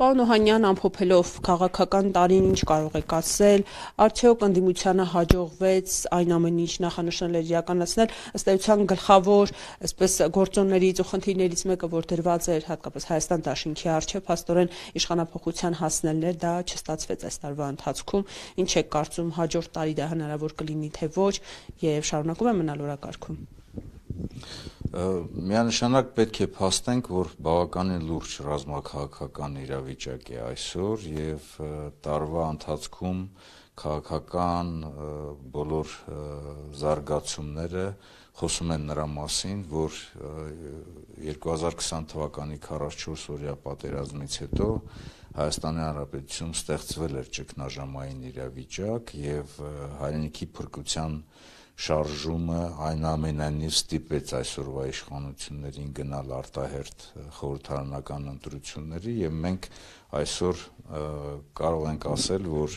Պարոն Օհանյան, ամփոփելով քաղաքական տարին ինչ կարող եք ասել, արդյոք ընդդիմությանը հաջողվեց այն ամենը, ինչ նախանշել էր իրականացնել, ըստ էության գլխավոր, այսպես գործոններից ու խնդիրներից մեկը, որ դրված էր հատկապես Հայաստան Դաշինքի արչեւ, հաստորեն իշխանապողության հասնելն էր, դա չստացվեց այս տարվա ընթացքում։ Ինչ է կարծում հաջորդ տարի դա հնարավոր կլինի թե ոչ, եւ շարունակում է մնալ օրակարգում միանշանակ պետք է փաստենք, որ բավականին լուրջ ռազմաքաղաքական իրավիճակ է այսօր եւ տարվա ընթացքում քաղաքական բոլոր զարգացումները խոսում են նրա մասին, որ 2020 թվականի 44 օրյա պատերազմից հետո Հայաստանի Հանրապետություն ստեղծվել էր ճգնաժամային իրավիճակ եւ հայրենիքի փրկության և, շարժումը այն ամենայնիվ ստիպեց այսօրվա իշխանություններին գնալ արտահերտ խորհրդարանական ընտրությունների եւ մենք այսօր կարող ենք ասել, որ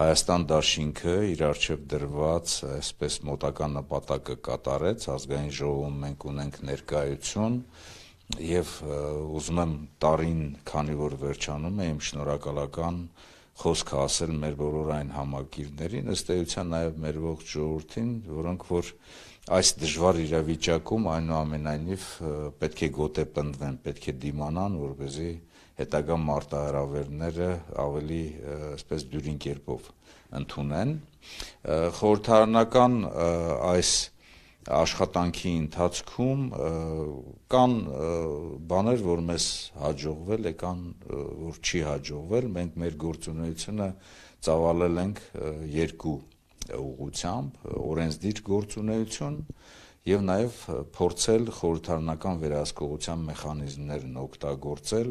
Հայաստան դաշինքը իր արչեւ դրված այսպես մոտակա նպատակը կատարեց, ազգային ժողովում մենք ունենք ներկայություն եւ ուզում եմ տարին, քանի որ վերջանում է իմ շնորհակալական խոսքը ասել մեր բոլոր այն համագիրներին, ըստ էության նաև մեր ողջ ժողովրդին, որոնք որ այս դժվար իրավիճակում այնուամենայնիվ պետք է գոտե պնդվեն, պետք է դիմանան, որպեսզի հետագա մարտահրավերները ավելի այսպես դյուրին կերպով ընդունեն։ Խորհրդարանական այս այս աշխատանքի ընթացքում կան բաներ, որ մեզ հաջողվել է, կան որ չի հաջողվել, մենք մեր գործունեությունը ծավալել ենք երկու ուղությամբ, օրենսդիր գործունեություն եւ նաեւ փորձել խորհրդարանական վերահսկողության մեխանիզմներն օգտագործել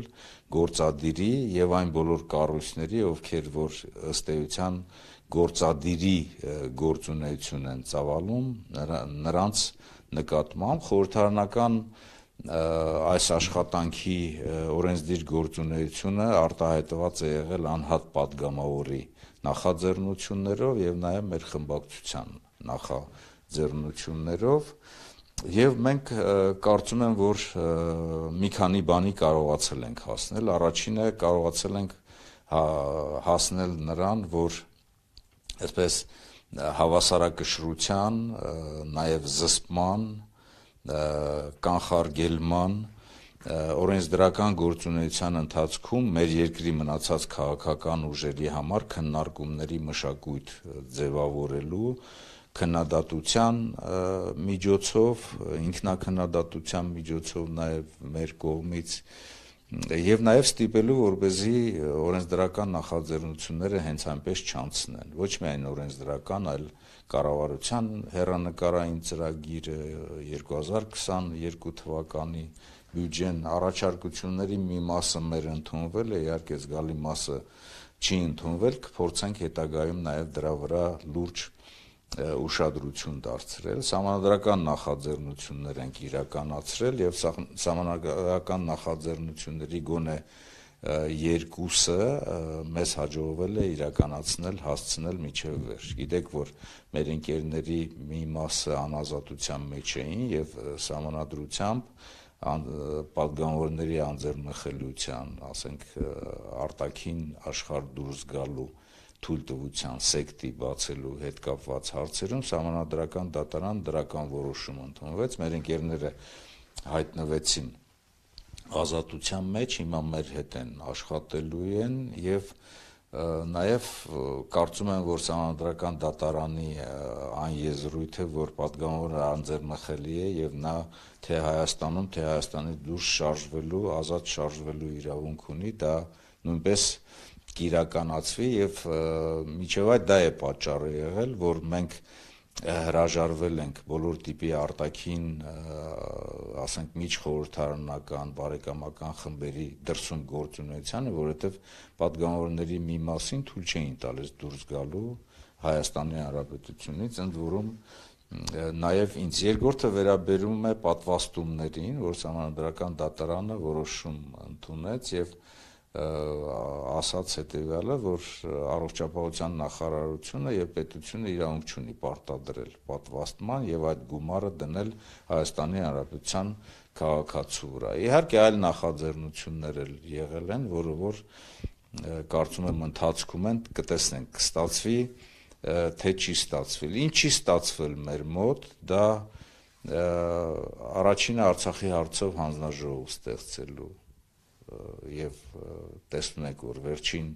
գործադիրի եւ այն բոլոր կառույցների, ովքեր որ ըստ էության և գործադիրի գործունեություն են ծավալում նրանց նկատմամբ խորհրդարանական այս աշխատանքի օրենսդիր գործունեությունը արտահայտված է եղել անհատ падգամավորի նախաձեռնություններով եւ նաեւ մեր խմբակցության նախաձեռնություններով եւ մենք կարծում եմ որ մի քանի բանի կարողացել ենք հասնել առաջինը կարողացել ենք հասնել նրան որ այսպես հավասարակշռության, նաև զսպման, կանխարգելման օրենսդրական գործունեության ընթացքում մեր երկրի մնացած քաղաքական ուժերի համար քննարկումների մշակույթ ձևավորելու քննադատության միջոցով, ինքնակննադատության միջոցով նաև մեր կողմից եւ նաեւ ստիպելու որպեսզի օրենսդրական նախաձեռնությունները հենց այնպես չանցնեն ոչ միայն օրենսդրական այլ կառավարության հերանեկարային ծրագիրը 2022 թվականի բյուջեն առաջարկությունների մի մասը մեր ընդունվել է իհարկե զգալի մասը չի ընդունվել կփորձենք հետագայում նաեւ դրա վրա լուրջ ուշադրություն դարձրել, համանդրական նախաձեռնություններ են իրականացրել եւ համանդրական նախաձեռնությունների գոնե երկուսը մեզ հաջողվել է իրականացնել, հասցնել միջև վերջ։ Գիտեք, որ մեր ընկերների մի մասը անազատության մեջ էին եւ համանդրությամբ պատգամավորների անձեռնմխելիության, ասենք արտաքին աշխարհ դուրս գալու թույլտվության սեկտի բացելու հետ կապված հարցերում համանadrական դատարան դրական որոշում ընդունվեց մեր ընկերները հայտնվեցին ազատության մեջ հիմա մեր հետ են աշխատելու են եւ նաև կարծում եմ որ համանդրական դատարանի այն եզրույթը որ падգամավորը անձեռնխելի է եւ նա թե Հայաստանում թե Հայաստանի դուրս շարժվելու ազատ շարժվելու իրավունք ունի դա նույնպես և, կիրականացվի եւ միջև այդ դա է պատճառը եղել, որ մենք հրաժարվել ենք բոլոր տիպի արտաքին, ասենք միջխորհրդարանական, բարեկամական խմբերի դրսում գործունեությանը, որովհետև падգամավորների մի մասին թույլ չէին տալիս դուրս գալու Հայաստանի Հանրապետությունից, ընդ որում նաև ինձ երկրորդը վերաբերում է պատվաստումներին, որ համանդրական դատարանը որոշում ընդունեց եւ և ասաց հետեւյալը, որ առողջապահության նախարարությունը եւ պետությունը իրավունք ունի պարտադրել պատվաստման եւ այդ գումարը դնել Հայաստանի Հանրապետության քաղաքացու վրա։ Իհարկե այլ նախաձեռնություններ էլ եղել են, որը որ կարծում եմ ընթացքում են կտեսնենք կստացվի թե չի ստացվել։ Ինչ չի ստացվել մեր մոտ, դա առաջինը Արցախի հարցով հանձնաժողով ստեղծելու եւ տեսնում եք որ վերջին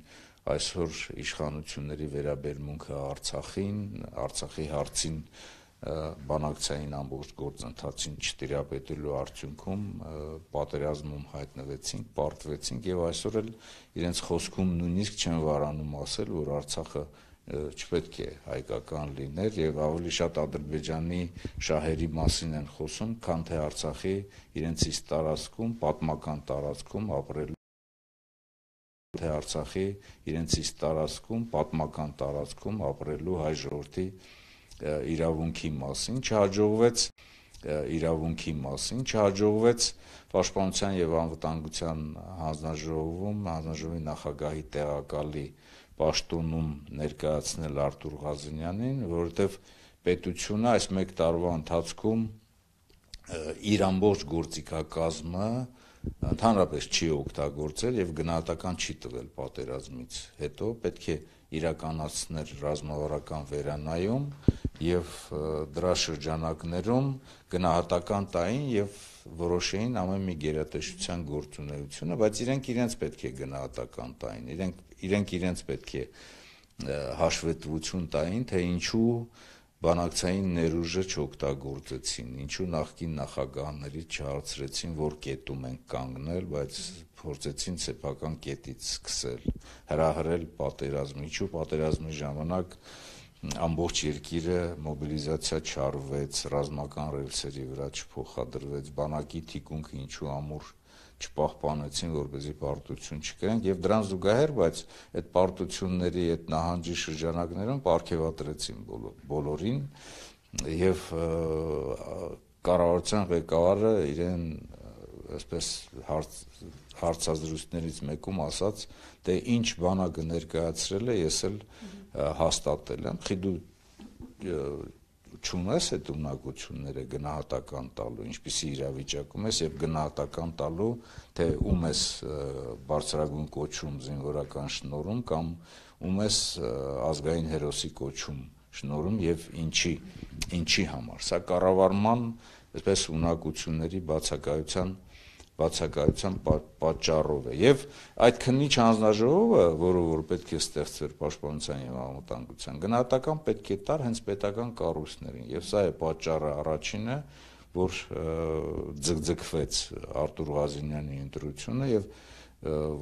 այսօր իշխանությունների վերաբերմունքը Արցախին, Արցախի հարցին բանակցային ամբողջ գործընթացին չտիրապետելու արդյունքում պատերազմում հայտնվեցինք, պարտվեցինք եւ այսօր էլ իրենց խոսքում նույնիսկ չեն վարանում ասել, որ Արցախը չպետք է հայկական լիներ եւ ավելի շատ ադրբեջանի շահերի մասին են խոսում, քան թե Արցախի իրենց իսկ տարածքում, պատմական տարածքում ապրելու թե Արցախի իրենց իսկ տարածքում, պատմական տարածքում ապրելու հայ ժողովրդի իրավունքի մասին չհաջողվեց իրավունքի մասին չհաջողվեց պաշտպանության եւ անվտանգության հանձնաժողովում հանձնաժողովի նախագահի տեղակալի պաշտոնում ներկայացնել Արտուր Ղազինյանին, որովհետև պետությունը այս 1 տարվա ընթացքում իր ամբողջ գործիքակազմը ընդհանրապես չի օգտագործել եւ գնահատական չի տվել պատերազմից։ Հետո պետք է իրականացնել ռազմավարական վերանայում եւ դրա շրջանակներում գնահատական տային եւ որոշեին ամեն մի գերատեսչության գործունեությունը, բայց իրենք իրենց պետք է գնահատական տային, իրենք իրենք իրենց պետք է հաշվետվություն տային, թե ինչու բանակցային ներուժը չօգտագործեցին, ինչու նախկին նախագահաների չհարցրեցին, որ կետում են կանգնել, բայց փորձեցին սեփական կետից սկսել, հրահրել պատերազմը, ինչու պատերազմի ժամանակ պատերազմ ամբողջ երկիրը մոբիլիզացիա չարվեց, ռազմական ռելսերի վրա չփոխադրվեց, բանակի թիկունքը ինչու ամուր չպահպանեցին, որպեսզի պարտություն չկային եւ դրան զուգահեռ, բայց այդ պարտությունների այդ նահանջի շրջանակներում ապարգևատրեցին բոլոր, բոլորին եւ կառավարության ղեկավարը իրեն այսպես հարց հարցազրույցներից մեկում ասաց, թե «Դե, ինչ բանակը ներկայացրել է, ես էլ mm -hmm հաստատել են, խի դու չունես այդ ունակությունները գնահատական տալու, ինչպիսի իրավիճակում ես եւ գնահատական տալու, թե ում ես բարձրագույն կոչում զինվորական շնորհում կամ ում ես ազգային հերոսի կոչում շնորհում եւ ինչի ինչի համար։ Սա կառավարման, այսպես ունակությունների բացակայության բացակայության պատճառով է եւ այդ քննիչ հանձնաժողովը, որը որ պետք է ստեղծվեր պաշտպանության եւ անվտանգության գնահատական պետք է տար հենց պետական կառույցներին եւ սա է պատճառը առաջինը, որ ձգձգվեց Արտուր Ղազինյանի ընտրությունը եւ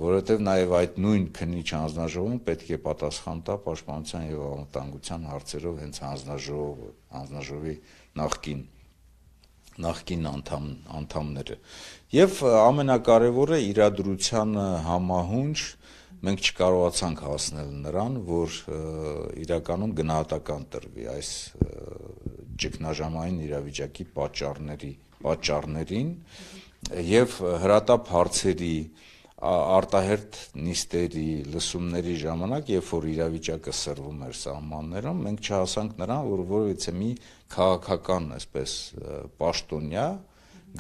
որովհետև նաև այդ նույն քննիչ հանձնաժողովում պետք է պատասխան տա պաշտպանության եւ անվտանգության հարցերով հենց հանձնաժողովը, հանձնաժողովի նախկին նախկին անդամ անդամները եւ ամենակարևորը իրադրությանը համահունչ մենք չկարողացանք հասնել նրան, որ իրականում գնահատական տրվի այս ճգնաժամային իրավիճակի պատճառների պատճառներին եւ հրատապ հարցերի արտահերտ նիստերի, լսումների ժամանակ, երբ որ իրավիճակը սրվում էր սահմաններում, մենք չհասանք նրան, որ որևիցե մի քաղաքական, այսպես, պաշտոնյա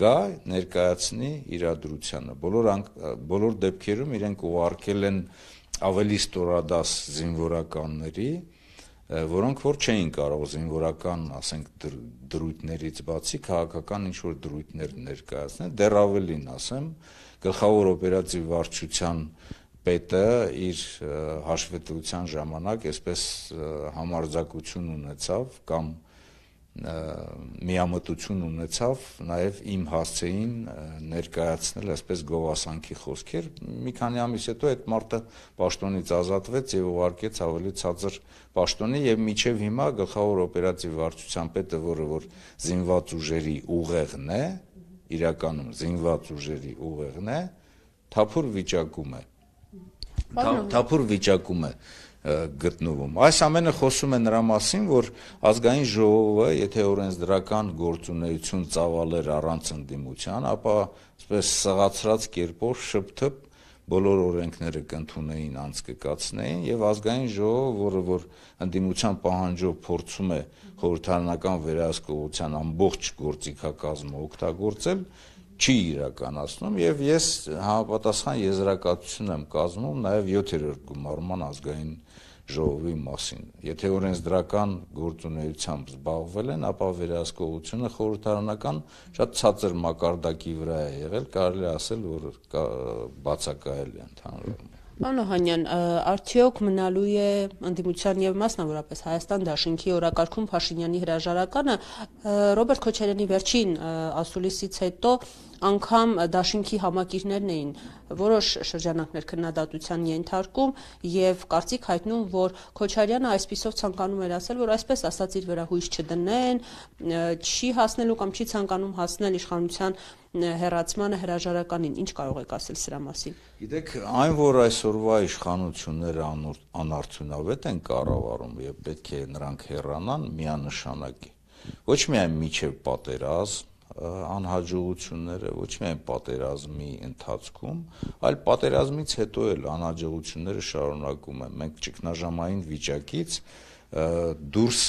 գա ներկայացնի իրադրությանը։ Բոլոր բոլոր դեպքերում իրենք ուղարկել են ավելի ստորադաս զինվորականների, որոնք որ չէին կարող զինվորական, ասենք դրույթներից բացի քաղաքական ինչ որ դրույթներ ներկայացնել, դեռ ավելին ասեմ, գլխավոր օպերատիվ վարչության պետը իր հաշվետվության ժամանակ այսպես համարձակություն ունեցավ կամ և, միամտություն ունեցավ նաև իմ հասցեին ներկայացնել այսպես գովասանքի խոսքեր։ Մի քանի ամիս հետո այդ մարդը պաշտոնից ազատվեց եւ ուղարկեց ավելի ցածր պաշտոնի եւ միջև հիմա գլխավոր օպերատիվ վարչության պետը, որը որ զինված ուժերի ուղեղն է, իրականում զինված ուժերի ուղեղն է, թափուր վիճակում է։ Թափուր վիճակում է։ Թա, գտնվում։ Այս ամենը խոսում է նրա մասին, որ ազգային ժողովը, եթե օրենսդրական գործունեություն ծավալեր առանց ընդդիմության, ապա ասես սղացրած կերպով շփթփ բոլոր օրենքները կընդունեին, անց կկացնեին եւ ազգային ժողովը, որը որ ընդդիմության պահանջով փորձում է խորհրդարանական վերահսկողության ամբողջ գործիքակազմը օգտագործել, չի իրականացնում եւ ես համապատասխան եզրակացություն եմ կազմում նաեւ 7-րդ գումարման ազգային ժողովի մասին։ Եթե օրենսդրական գործունեությամբ զբաղվել են, ապա վերահսկողությունը խորհրդարանական շատ ցածր մակարդակի վրա է եղել, կարելի ասել, որ բացակայել է ընդհանրապես։ Պարոն Հանյան, արդյոք մնալու է ընդդիմության եւ մասնավորապես Հայաստան Դաշինքի օրակարգում Փաշինյանի հրաժարականը Ռոբերտ Քոչարյանի վերջին ասուլիսից հետո անգամ դաշինքի համակիրներն էին որոշ շրջանակներ քննադատության ենթարկում եւ կարծիք հայտնում, որ Քոչարյանը այսписով ցանկանում էր ասել, որ այսպես ասած իր վրա հույս չդնեն, չի հասնելու կամ չի ցանկանում հասնել իշխանության հերացմանը հրաժարականին ինչ կարող եք ասել սրա մասին Գիտեք այն որ այսօրվա իշխանությունները անարդյունավետ են կառավարում եւ պետք է նրանք հեռանան միանշանակ ոչ միայն միջև պատերազմ անհաջողությունները ոչ միայն պատերազմի ընթացքում, այլ պատերազմից հետո էլ անհաջողությունները շարունակում են։ Մենք ճգնաժամային վիճակից դուրս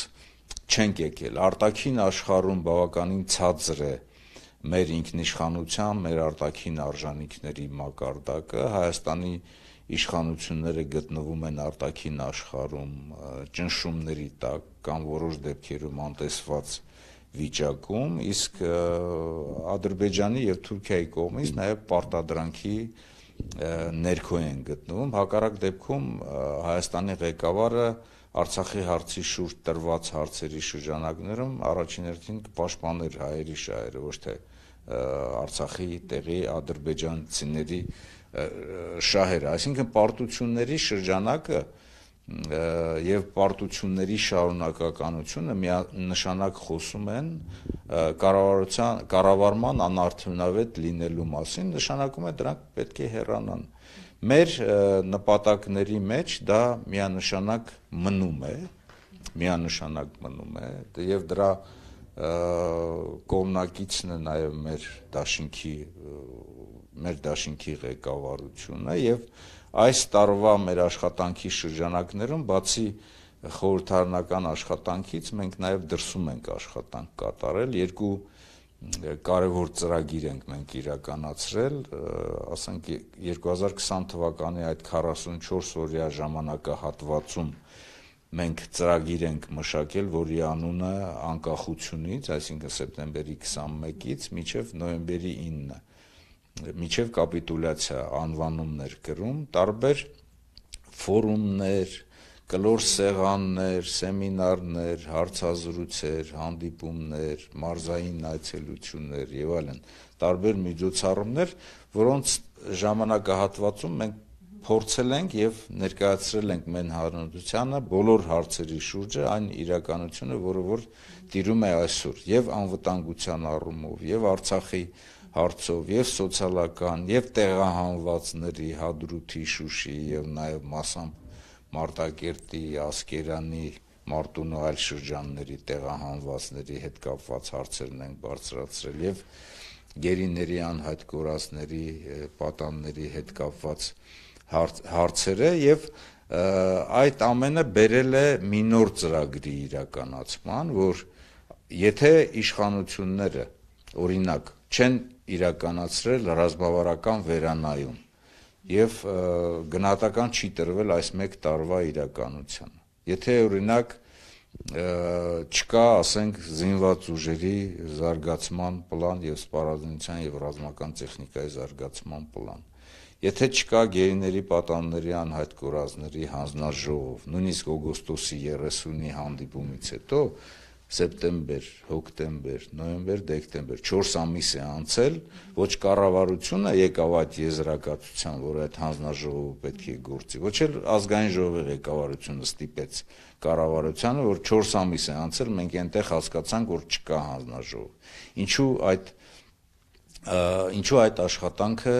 չենք եկել։ Արտաքին աշխարհում բավականին ցածր է մեր ինքնիշխանության, մեր արտաքին արժանինքների մակարդակը Հայաստանի իշխանությունները գտնվում են արտաքին աշխարհում ճնշումների տակ կամ որոշ դեպքերում անտեսված վիճակում, իսկ Ադրբեջանի եւ Թուրքիայի կողմից նաեւ պարտադրանքի ներքո են գտնվում։ Հակառակ դեպքում Հայաստանի ղեկավարը Արցախի հարցի շուրջ տրված հարցերի շրջանակներում առաջին հերթին կպաշտպաներ հայերի շահերը, ոչ թե Արցախի տեղի ադրբեջանցիների շահերը, այսինքն պարտությունների շրջանակը եւ պարտությունների շարունակականությունը նշանակ խոսում են կառավարության կառավարման անարդյունավետ լինելու մասին, նշանակում է դրանք պետք է հեռանան։ Մեր նպատակների մեջ դա միանշանակ մնում է, միանշանակ մնում է եւ դրա կողմնակիցն է նաեւ մեր դաշինքի մեր դաշինքի ղեկավարությունը եւ և այս տարվա մեր աշխատանքի շրջանակներում բացի խորհրդարանական աշխատանքից մենք նաև դրսում ենք աշխատանք կատարել երկու կարևոր ծրագիր ենք մենք իրականացրել, ասենք 2020 թվականի այդ 44 օրյա ժամանակահատվածում մենք ծրագիր ենք մշակել, որի անունը անկախությունից, այսինքն սեպտեմբերի 21-ից մինչև նոյեմբերի 9-ը միջև կապիտուլյացիա անվանումներ գրում, տարբեր ֆորումներ, կլոր սեղաններ, սեմինարներ, հարցազրույցեր, հանդիպումներ, մարզային այցելություններ եւ այլն, տարբեր միջոցառումներ, որոնց ժամանակահատվածում մենք փորձել ենք եւ ներկայացրել ենք մեն հանրությանը բոլոր հարցերի շուրջը այն իրականությունը, որը որ տիրում է այսօր, եւ անվտանգության առումով, եւ Արցախի հարցով եւ սոցիալական եւ տեղահանվածների հադրութի շուշի եւ նաեւ մասամբ մարտակերտի ասկերանի մարտունու այլ շրջանների տեղահանվածների հետ կապված հարցերն ենք բարձրացրել եւ գերիների անհայտ կորածների պատանների հետ կապված հարց, հարցերը եւ այդ ամենը բերել է մի նոր ծրագրի իրականացման, որ եթե իշխանությունները օրինակ չեն իրականացրել ռազմավարական վերանայում եւ գնահատական չի տրվել այս 1 տարվա իրականությանը։ Եթե օրինակ չկա, ասենք, զինված ուժերի զարգացման պլան եւ սպառազինության եւ ռազմական տեխնիկայի զարգացման պլան։ Եթե չկա գերիների պատանների անհայտ կորազների հանձնաժողով, նույնիսկ օգոստոսի 30-ի հանդիպումից հետո սեպտեմբեր, հոկտեմբեր, նոյեմբեր, դեկտեմբեր 4 ամիս է անցել, ոչ կառավարությունը եկավ այդ եզրակացության, որ այդ հանձնաժողովը պետք է գործի, ոչ էլ ազգային ժողովի ղեկավարությունը ստիպեց կառավարությանը, որ 4 ամիս է անցել, մենք այնտեղ հասկացանք, որ չկա հանձնաժողով։ Ինչու այդ ինչու այդ աշխատանքը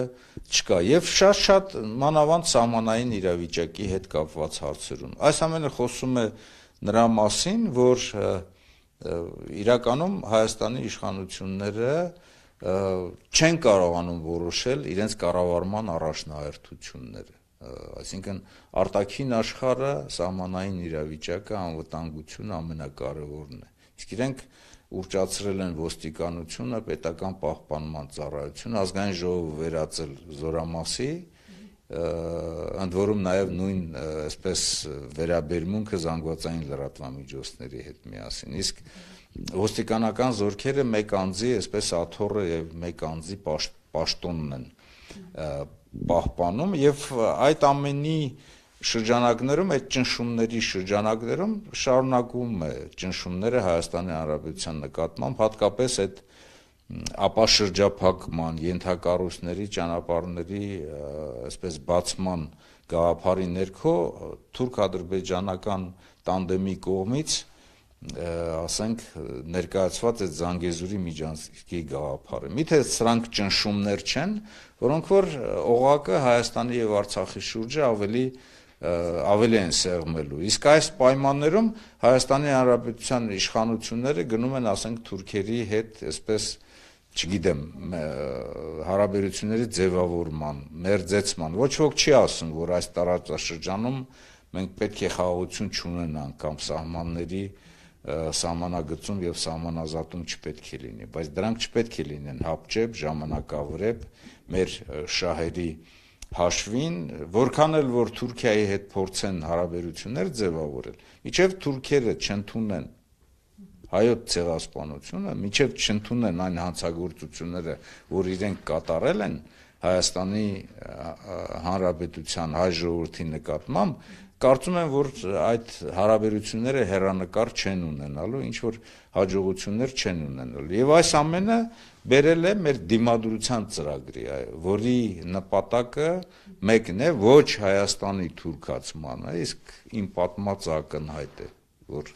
չկա եւ շատ-շատ մանավանդ սահմանային իրավիճակի հետ կապված հարցերում այս ամենը խոսում է նրա մասին որ և, իրականում Հայաստանի իշխանությունները չեն կարողանում որոշել իրենց կառավարման առաջնահերթությունները այսինքն արտաքին աշխարհը սահմանային իրավիճակը անվտանգությունը ամենակարևորն է իսկ իրենք ուռճացրել են ոստիկանությունը պետական պահպանման ծառայությունը ազգային ժողովը վերածել զորամասի ընդ որում նաև նույն այսպես վերաբերմունքը զանգվածային լրատվամիջոցների հետ միասին։ Իսկ ոստիկանական զորքերը մեկ անձի, այսպես աթոռը եւ մեկ անձի պաշտոնն են պահպանում եւ այդ ամենի շրջանակներում այդ ճնշումների շրջանակներում շարունակվում է ճնշումները Հայաստանի Հանրապետության նկատմամբ հատկապես այդ ապա շրջափակման, ենթակառույցների ճանապարհների, այսպես բացման գաղափարի ներքո թուրք-ադրբեջանական տանդեմի կողմից ասենք ներկայացված է Զանգեզուրի միջանցքի գաղափարը։ Միթե սրանք ճնշումներ չեն, որոնք որ օղակը Հայաստանի եւ Արցախի շուրջը ավելի ավելի են սեղմելու։ Իսկ այս պայմաններում Հայաստանի Հանրապետության իշխանությունները գնում են, ասենք, թուրքերի հետ, այսպես չգիտեմ, հարաբերությունների ձևավորման, մերձեցման։ Ոչ ոք չի ասում, որ այս տարածաշրջանում մենք պետք է խաղաղություն չունենանք կամ սահմանների սահմանագծում եւ սահմանազատում չպետք է լինի, բայց դրանք չպետք է լինեն հապճեպ, ժամանակավրեպ մեր շահերի հաշվին, որքան էլ որ Թուրքիայի հետ փորձեն հարաբերություններ ձևավորել, իջև թուրքերը չընդունեն հայոց ցեղասպանությունը, միջև չընդունեն այն հանցագործությունները, որ իրենք կատարել են Հայաստանի Հանրապետության հայ ժողովրդի նկատմամբ, կարծում եմ, որ այդ հարաբերությունները հերանեկար չեն ունենալու, ինչ որ հաջողություններ չեն ունենալու։ Եվ այս ամենը բերել է մեր դիմադրության ծրագրի, որի նպատակը մեկն է ոչ Հայաստանի թուրքացմանը, իսկ իմ պատմած ակնհայտ է, որ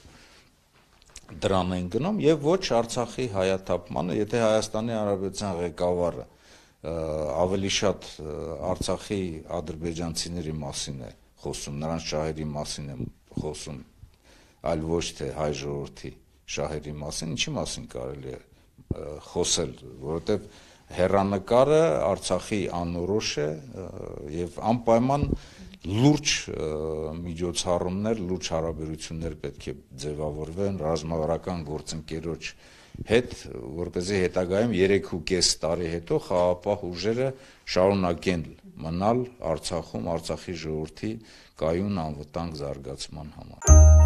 դրամ են գնում եւ ոչ Արցախի հայաթափմանը, եթե Հայաստանի Հանրապետության ղեկավարը ավելի շատ Արցախի ադրբեջանցիների մասին է խոսում, նրանց շահերի մասին է խոսում, այլ ոչ թե հայ ժողովրդի շահերի մասին, ինչի մասին կարելի է խոսել, որովհետեւ հերանեկարը Արցախի անորոշ է եւ անպայման լուրջ միջոցառումներ, լուրջ հարաբերություններ պետք է ձևավորվեն ռազմավարական գործընկերոջ հետ, որ เป զի հետագայում 3.5 տարի հետո խաղապահ ուժերը շարունակեն մնալ Արցախում Արցախի ժողովրդի կայուն անվտանգ զարգացման համար։